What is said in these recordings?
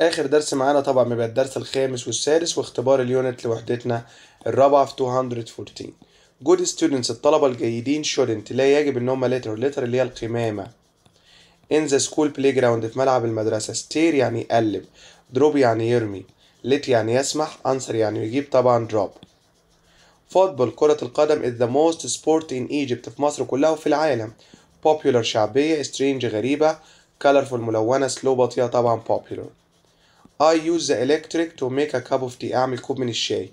آخر درس معانا طبعا بيبقى الدرس الخامس والسادس واختبار اليونت لوحدتنا الرابعة في 214 جود students الطلبة الجيدين shouldn't لا يجب إن هم letter letter اللي هي القمامة in the school playground في ملعب المدرسة steer يعني يقلب drop يعني يرمي let يعني يسمح answer يعني يجيب طبعا drop فوتبول كرة القدم is the most sport in Egypt في مصر كلها وفي العالم popular شعبية strange غريبة colorful ملونة slow بطيئة طبعا popular I use the electric to make a cup of tea أعمل كوب من الشاي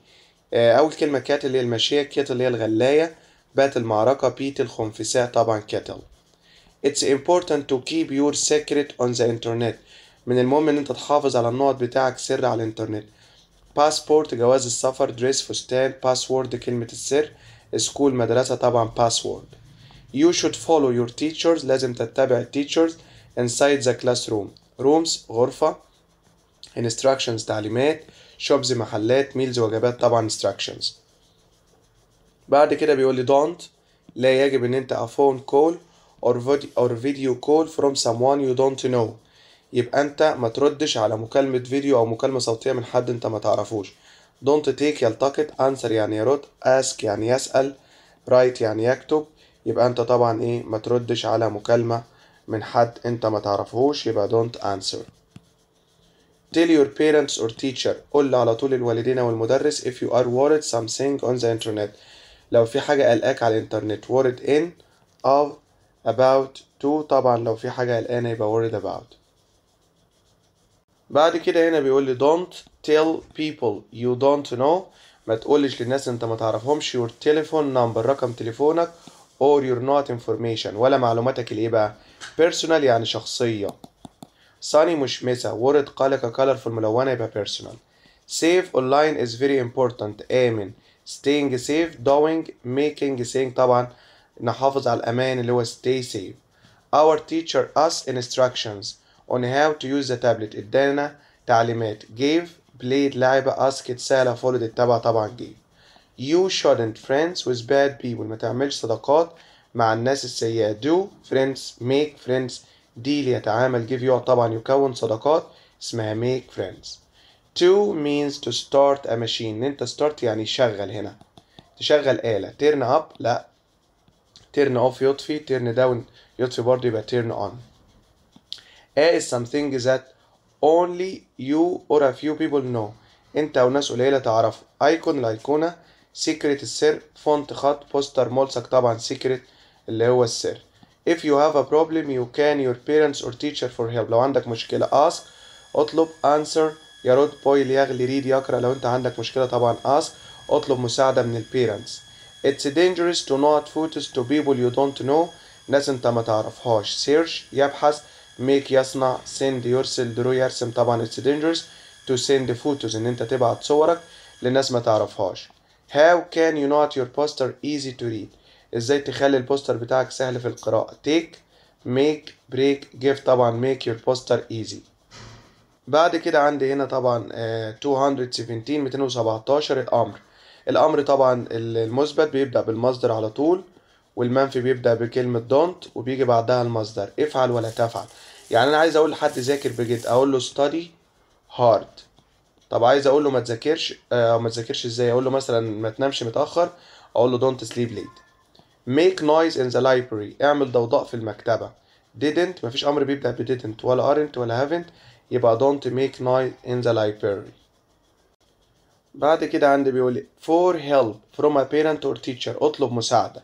آه، أول كلمة كاتل اللي هي المشاية كاتل اللي هي الغلاية بات المعركة بيت الخنفساء طبعا كاتل It's important to keep your secret on the internet من المهم إن أنت تحافظ على النقط بتاعك سر على الإنترنت passport جواز السفر دريس فستان password كلمة السر سكول مدرسة طبعا password You should follow your teachers لازم تتبع teachers inside the classroom rooms غرفة instructions تعليمات shops محلات meals وجبات طبعا instructions بعد كده بيقول لي don't لا يجب ان انت a phone call or or video call from someone you don't know يبقى انت ما تردش على مكالمة فيديو او مكالمة صوتية من حد انت ما تعرفوش don't take يلتقط answer يعني يرد ask يعني يسأل write يعني يكتب يبقى انت طبعا ايه ما تردش على مكالمة من حد انت ما تعرفوش يبقى don't answer tell your parents or teacher قل له على طول الوالدين او المدرس if you are worried something on the internet لو في حاجة قلقاك على الانترنت worried in of about to طبعا لو في حاجة قلقانة يبقى worried about بعد كده هنا بيقول لي don't tell people you don't know ما تقولش للناس انت ما تعرفهمش your telephone number رقم تليفونك or your not information ولا معلوماتك اللي ايه بقى personal يعني شخصية Sunny مشمسة word قلق colorful ملونة يبقى personal safe online is very important آمن staying safe doing making saying طبعا نحافظ على الأمان اللي هو stay safe our teacher asked instructions on how to use the tablet ادانا تعليمات gave played لعبة asked سأل followed اتبع طبعا gave you shouldn't friends with bad people ما تعملش صداقات مع الناس السيئة do friends make friends ديل يتعامل give يقعد طبعا يكون صداقات اسمها make friends to means to start a machine انت start يعني شغل هنا تشغل آلة turn up لا turn off يطفي turn down يطفي برضه يبقى turn on A is something that only you or a few people know انت او ناس قليلة تعرف icon الايقونة secret السر font خط poster ملصق طبعا secret اللي هو السر if you have a problem you can your parents or teacher for help لو عندك مشكلة ask اطلب answer يرد بويل يغلي read يقرأ لو انت عندك مشكلة طبعا ask اطلب مساعدة من parents It's dangerous to not photos to people you don't know ناس انت ما تعرفهاش search يبحث make يصنع send يرسل draw يرسم طبعا it's dangerous to send photos ان انت تبعت صورك لناس ما تعرفهاش how can you not your poster easy to read ازاي تخلي البوستر بتاعك سهل في القراءة تيك ميك بريك جيف طبعا ميك يور بوستر ايزي بعد كده عندي هنا طبعا 217 آه، 217 الأمر الأمر طبعا المثبت بيبدأ بالمصدر على طول والمنفي بيبدأ بكلمة don't وبيجي بعدها المصدر افعل ولا تفعل يعني أنا عايز أقول لحد ذاكر بجد أقول له study hard طب عايز أقول له ما تذاكرش آه، أو ما تذاكرش إزاي أقول له مثلا ما تنامش متأخر أقول له don't sleep late make noise in the library اعمل ضوضاء في المكتبة didn't مفيش أمر بيبدأ ب didn't ولا aren't ولا haven't يبقى don't make noise in the library بعد كده عندي بيقول for help from a parent or teacher اطلب مساعدة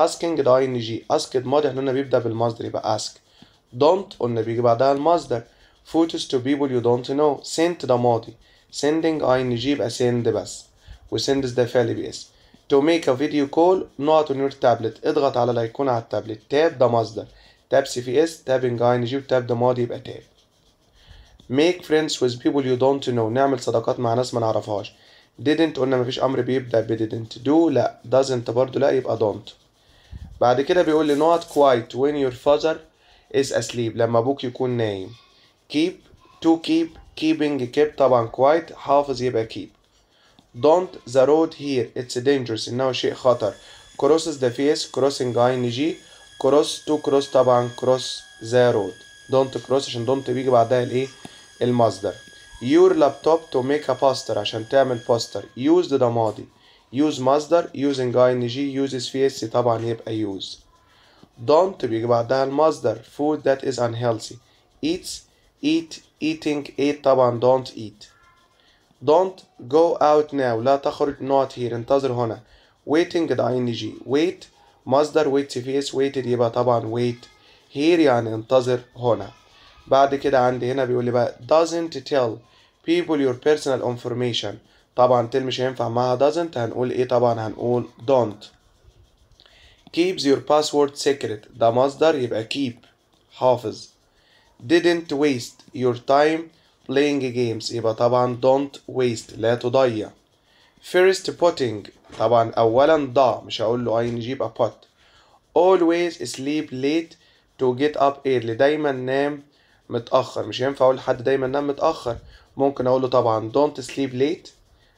asking the ing ask الماضي احنا قلنا بيبدأ بالمصدر يبقى ask don't قلنا بيجي بعدها المصدر photos to people you don't know sent ده ماضي sending ing يبقى send بس و sends ده فعل باسم to make a video call not on your tablet اضغط على الايقونة على التابلت تاب ده مصدر تاب سي في اس تاب انج ده ماضي يبقى تاب make friends with people you don't know نعمل صداقات مع ناس ما نعرفهاش didn't قلنا مفيش امر بيبدا ب didn't do لا doesn't برضو لا يبقى don't بعد كده بيقول لي not quiet when your father is asleep لما ابوك يكون نايم keep to keep keeping keep طبعا quiet حافظ يبقى keep don't the road here it's dangerous إنه شيء خطر crosses the face crossing ing cross to cross طبعا cross the road don't cross عشان don't بيجي بعدها الايه المصدر your laptop to make a poster عشان تعمل poster use the ماضي use مصدر using ing uses face طبعا يبقى use don't بيجي بعدها المصدر food that is unhealthy eats eat eating eat طبعا don't eat don't go out now لا تخرج not here انتظر هنا waiting ده ing wait مصدر wait face waited يبقى طبعا wait here يعني انتظر هنا بعد كده عندي هنا بيقول لي بقى doesn't tell people your personal information طبعا تل مش هينفع معاها doesn't هنقول ايه طبعا هنقول don't keeps your password secret ده مصدر يبقى keep حافظ didn't waste your time playing games يبقى طبعا don't waste لا تضيع first putting طبعا اولا ضع مش هقول له ing a pot always sleep late to get up early دايما نام متأخر مش هينفع أقول لحد دايما نام متأخر ممكن أقول له طبعا don't sleep late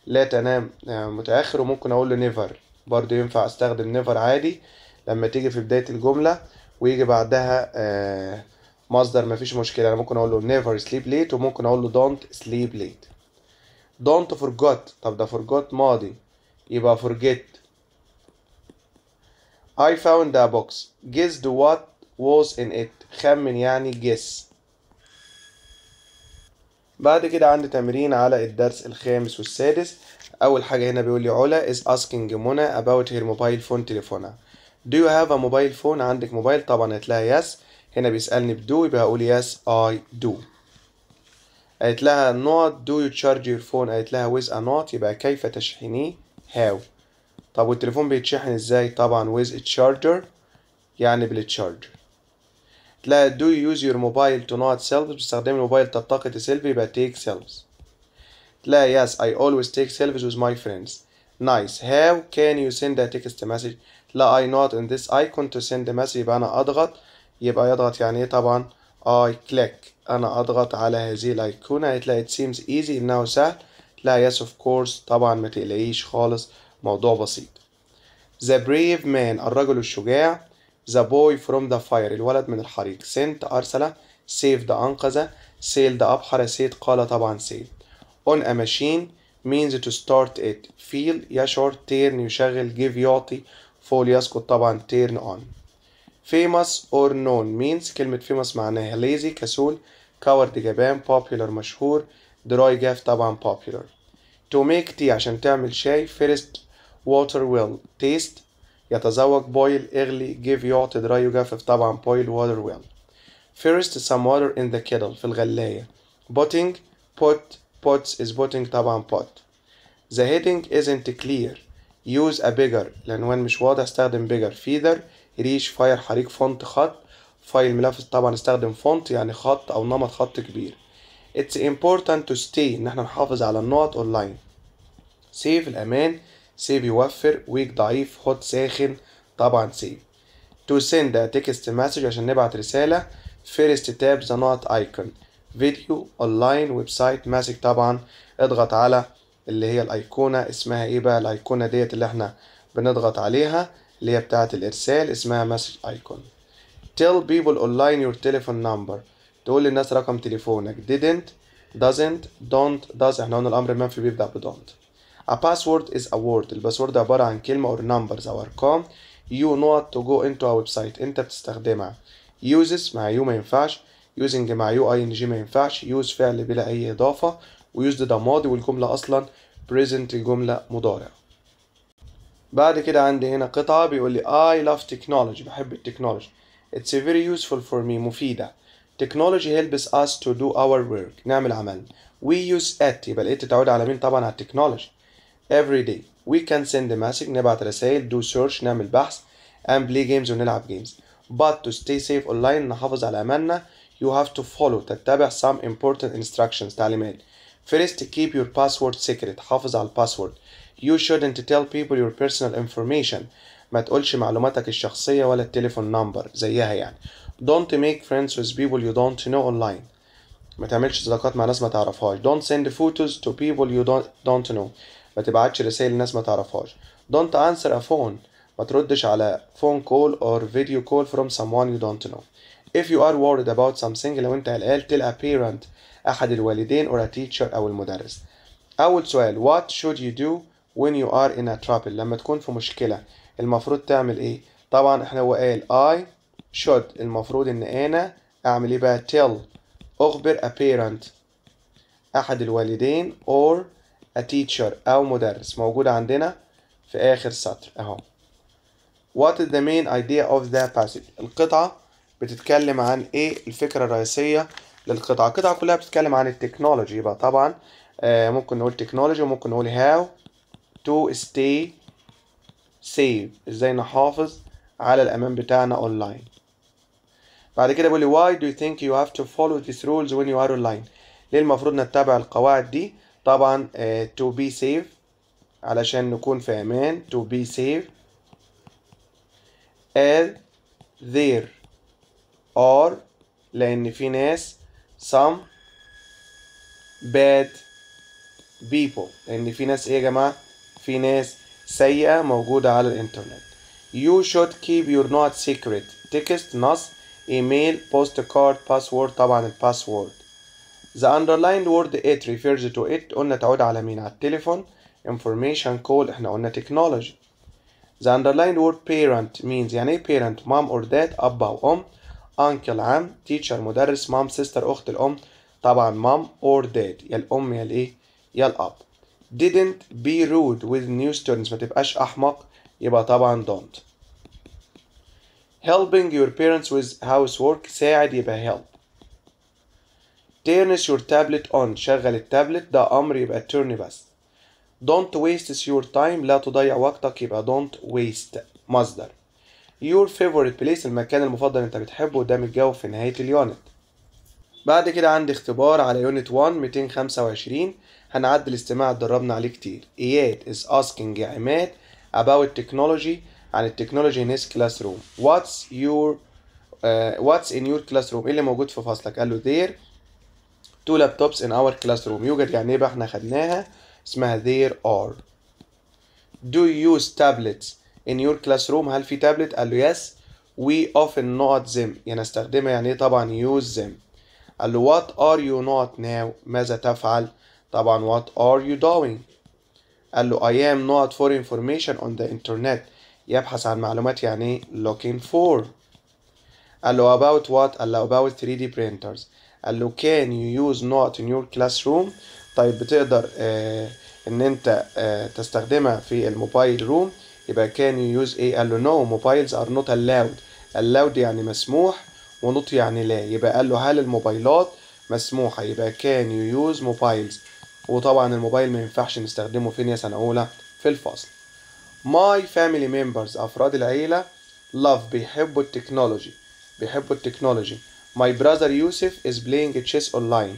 لا تنام آه، متأخر وممكن أقول له never برضه ينفع أستخدم never عادي لما تيجي في بداية الجملة ويجي بعدها آه مصدر مفيش مشكله انا ممكن اقول له نيفر سليب ليت وممكن اقول له دونت سليب ليت دونت فورجوت طب ده فورجوت ماضي يبقى فورجيت I found a box guess what was in it خمن يعني guess بعد كده عندي تمرين على الدرس الخامس والسادس اول حاجه هنا بيقول لي علا is asking منى about her mobile phone تليفونها do you have a mobile phone عندك موبايل طبعا قالت لها yes هنا بيسألني بدو يبقى هقول يس اي دو قالت لها not do you charge your phone قالت لها with a not يبقى كيف تشحنيه how طب والتليفون بيتشحن ازاي طبعا with a charger يعني بالتشارجر قالت لها do you use your mobile to not selves بتستخدمي الموبايل تلتقي تسيلفي يبقى take selves قالت لها yes I always take selfies with my friends nice how can you send a text message لا I not in this icon to send a message يبقى انا اضغط يبقى يضغط يعني ايه طبعا اي كليك انا اضغط على هذه الايقونه هتلاقي ات سيمز ايزي انه سهل لا يس اوف كورس طبعا ما تقلقيش خالص موضوع بسيط The brave man الرجل الشجاع The boy from the fire الولد من الحريق سنت ارسل سيف انقذ سيل ابحر سيد قال طبعا سيل on a machine means to start it feel يشعر turn يشغل give يعطي fall يسقط طبعا turn on famous or known means كلمة famous معناها lazy كسول coward جبان popular مشهور dry جاف طبعا popular to make tea عشان تعمل شاي first water will taste يتذوق boil اغلي give يعطي dry يجفف طبعا boil water will first some water in the kettle في الغلاية potting put pots is potting طبعا pot the heading isn't clear use a bigger العنوان مش واضح استخدم bigger feeder ريش فاير حريق فونت خط فايل ملف طبعا استخدم فونت يعني خط او نمط خط كبير It's important to stay ان احنا نحافظ على النقط اونلاين سيف الامان سيف يوفر ويك ضعيف هوت ساخن طبعا سيف to send a text message عشان نبعت رسالة first tab the not icon فيديو اونلاين ويب سايت ماسك طبعا اضغط على اللي هي الايقونة اسمها ايه بقى الايقونة ديت اللي احنا بنضغط عليها اللي هي بتاعت الإرسال اسمها مسج أيكون tell people online your telephone number تقول للناس رقم تليفونك didn't doesn't don't does احنا قلنا الأمر المنفي بيبدأ ب don't a password is a word الباسورد عبارة عن كلمة or numbers أو أرقام you not to go into a website انت بتستخدمها uses مع يو ما ينفعش using مع يو اي ان جي ما ينفعش use فعل بلا اي اضافه use ده ماضي والجمله اصلا present الجملة مضارع بعد كده عندي هنا قطعة بيقول لي I love technology بحب التكنولوجي It's very useful for me مفيدة Technology helps us to do our work نعمل عمل. We use it يبقى الات تعود على مين طبعا على التكنولوجي Every day We can send a message نبعت رسائل Do search نعمل بحث And play games ونلعب games. But to stay safe online نحافظ على أماننا You have to follow تتبع some important instructions تعليمات First keep your password secret حافظ على الباسورد you shouldn't tell people your personal information ما تقولش معلوماتك الشخصية ولا التليفون number زيها يعني Don't make friends with people you don't know online ما تعملش صداقات مع ناس ما تعرفهاش Don't send photos to people you don't, don't know ما تبعتش رسائل لناس ما تعرفهاش Don't answer a phone ما تردش على phone call or video call from someone you don't know If you are worried about something لو انت قلقان tell a parent أحد الوالدين or a teacher أو المدرس أول سؤال What should you do when you are in a trouble لما تكون في مشكلة المفروض تعمل ايه طبعا احنا هو قال I should المفروض ان انا اعمل ايه بقى tell اخبر a parent احد الوالدين or a teacher او مدرس موجود عندنا في اخر سطر اهو What is the main idea of the passage القطعة بتتكلم عن ايه الفكرة الرئيسية للقطعة القطعة كلها بتتكلم عن التكنولوجي يبقى طبعا آه، ممكن نقول تكنولوجي وممكن نقول هاو to stay safe ازاي نحافظ على الامان بتاعنا اونلاين بعد كده بيقول لي why do you think you have to follow these rules when you are online ليه المفروض نتبع القواعد دي طبعا uh, to be safe علشان نكون في امان to be safe as there are لان في ناس some bad people لان في ناس ايه يا جماعه في ناس سيئة موجودة على الإنترنت You should keep your not secret text نص email postcard password طبعا الباسورد The underlined word it refers to it قلنا تعود على مين على التليفون information call احنا قلنا technology The underlined word parent means يعني ايه parent mom or dad أب أو أم uncle عم teacher مدرس mom sister أخت الأم طبعا mom or dad يا الأم يا الإيه يا الأب didn't be rude with new students ما تبقاش أحمق يبقى طبعا don't helping your parents with housework ساعد يبقى help turn your tablet on شغل التابلت ده أمر يبقى turn بس don't waste your time لا تضيع وقتك يبقى don't waste مصدر your favorite place المكان المفضل انت بتحبه ده متجاوب في نهاية اليونت بعد كده عندي اختبار على يونت 1 225 هنعدي الاستماع اتدربنا عليه كتير اياد is asking يا عماد about technology عن التكنولوجي in his classroom what's your uh, what's in your classroom ايه اللي موجود في فصلك قال له there two laptops in our classroom يوجد يعني ايه بقى احنا خدناها اسمها there are do you use tablets in your classroom هل في تابلت قال له yes we often not them يعني استخدمها يعني ايه طبعا use them قال له what are you not now ماذا تفعل طبعا what are you doing قال له I am not for information on the internet يبحث عن معلومات يعني looking for قال له about what قال له about 3D printers قال له can you use not in your classroom طيب بتقدر آه ان انت آه تستخدمها في الموبايل روم يبقى can you use ايه قال له no mobiles are not allowed allowed يعني مسموح ونط يعني لا يبقى قال له هل الموبايلات مسموحة يبقى can you use mobiles وطبعا الموبايل ما ينفعش نستخدمه فين يا سنة أولى في الفصل ماي فاميلي ميمبرز أفراد العيلة لاف بيحبوا التكنولوجي بيحبوا التكنولوجي ماي براذر يوسف is playing chess online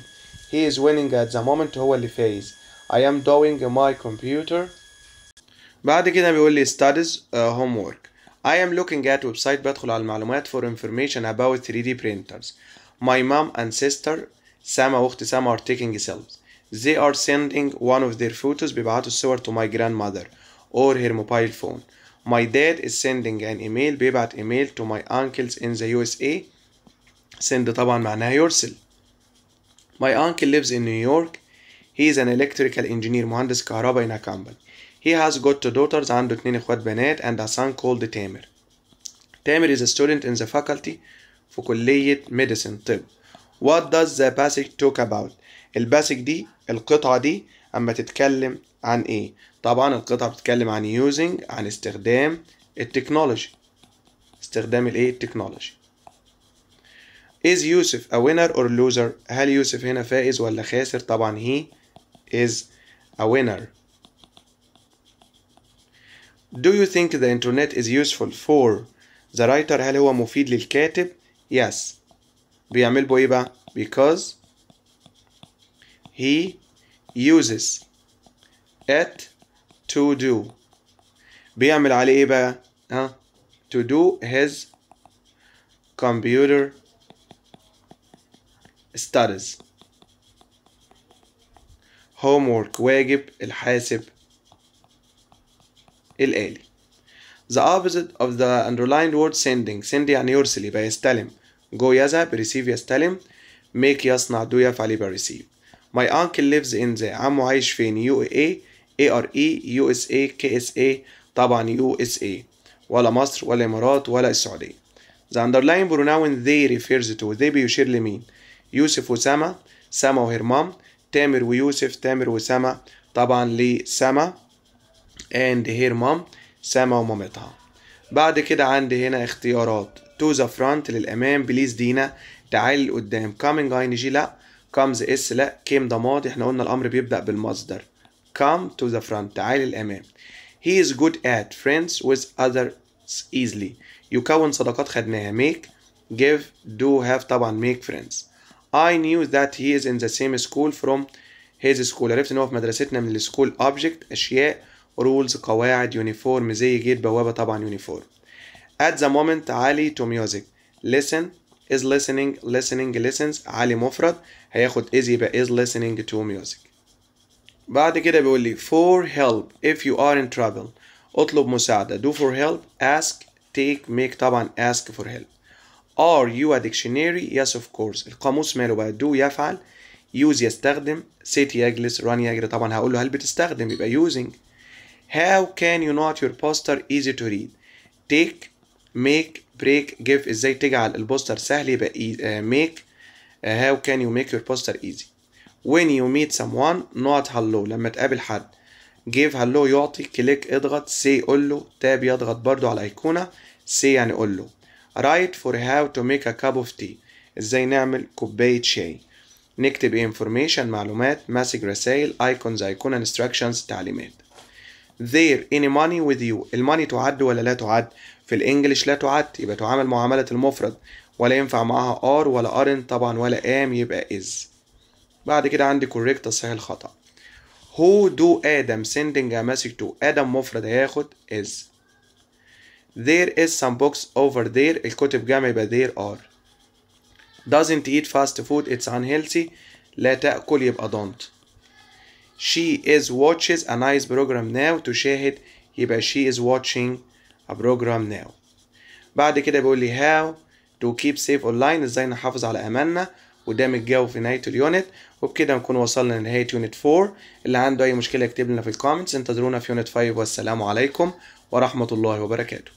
he is winning at the moment هو اللي فايز I am doing my computer بعد كده بيقول لي studies uh, homework I am looking at website بدخل على المعلومات for information about 3D printers my mom and sister سامة واختي سامة are taking selfies they are sending one of their photos بيبعتوا الصور to my grandmother or her mobile phone my dad is sending an email بيبعت email to my uncles in the USA send طبعا معناها يرسل my uncle lives in New York he is an electrical engineer مهندس كهرباء in a company he has got two daughters عنده اتنين اخوات بنات and a son called Tamer Tamer is a student in the faculty في كلية medicine طب what does the passage talk about الباسك دي القطعة دي اما تتكلم عن ايه طبعا القطعة بتتكلم عن يوزنج عن استخدام التكنولوجي استخدام الايه التكنولوجي is يوسف a winner or loser هل يوسف هنا فائز ولا خاسر طبعا he is a winner do you think the internet is useful for the writer هل هو مفيد للكاتب yes بيعمل ايه بقى because he uses it to do بيعمل عليه ايه بقى ها to do his computer studies homework واجب الحاسب الآلي the opposite of the underlined word sending send يعني يرسل يبقى يستلم go يذهب receive يستلم make يصنع do يفعل يبقى receive My uncle lives in the عمو عايش فين يو اي اي ار اي يو اس اي كي اس اي طبعا يو اس اي ولا مصر ولا امارات ولا السعوديه The underlying pronoun they refers to they بيشير لمين يوسف وسما سما وهرمام تامر ويوسف تامر وسما طبعا لسما and her mom سما ومامتها بعد كده عندي هنا اختيارات to the front للأمام بليز دينا تعالي لقدام coming ing لا comes اس لا came ده ماضي احنا قلنا الامر بيبدا بالمصدر come to the front تعال الامام he is good at friends with others easily يكون صداقات خدناها make give do have طبعا make friends I knew that he is in the same school from his school عرفت ان هو في مدرستنا من السكول object اشياء rules قواعد uniform زي جيت بوابه طبعا uniform at the moment علي to music listen is listening listening listens علي مفرد هياخد is يبقى is listening to music بعد كده بيقول لي for help if you are in trouble اطلب مساعدة do for help ask take make طبعا ask for help are you a dictionary yes of course القاموس ماله بقى do يفعل use يستخدم sit يجلس run يجري طبعا هقول له هل بتستخدم يبقى using how can you not your poster easy to read take make بريك جيف ازاي تجعل البوستر سهل يبقى ميك هاو كان يو ميك يور بوستر ايزي when you meet someone not hello لما تقابل حد give hello يعطي كليك اضغط say قول له تاب يضغط برده على ايقونه say يعني قول له write for how to make a cup of tea ازاي نعمل كوباية شاي نكتب information معلومات مسج رسائل ايكونز ايقونة instructions تعليمات there any money with you الماني تعد ولا لا تعد في الانجليش لا تعد يبقى تعامل معاملة المفرد ولا ينفع معاها ار ولا ارن طبعا ولا ام يبقى is بعد كده عندي كوريكت تصحيح الخطأ هو دو ادم sending a message to ادم مفرد هياخد is there is some books over there الكتب جمع يبقى there are doesn't eat fast food it's unhealthy لا تأكل يبقى don't she is watches a nice program now تشاهد يبقى she is watching program now بعد كده بيقول لي هاو تو كيب سيف online ازاي نحافظ على اماننا وده متجاوب في نهايه اليونت وبكده نكون وصلنا لنهايه يونت 4 اللي عنده اي مشكله يكتب لنا في الكومنتس انتظرونا في يونت 5 والسلام عليكم ورحمه الله وبركاته